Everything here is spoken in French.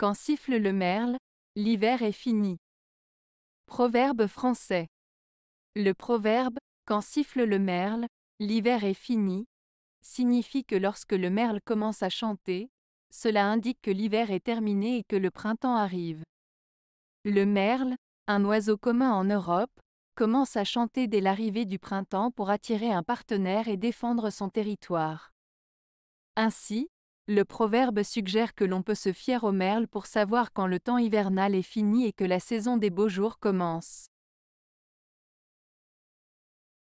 Quand siffle le merle, l'hiver est fini. Proverbe français. Le proverbe Quand siffle le merle, l'hiver est fini signifie que lorsque le merle commence à chanter, cela indique que l'hiver est terminé et que le printemps arrive. Le merle, un oiseau commun en Europe, commence à chanter dès l'arrivée du printemps pour attirer un partenaire et défendre son territoire. Ainsi, le proverbe suggère que l'on peut se fier aux merles pour savoir quand le temps hivernal est fini et que la saison des beaux jours commence.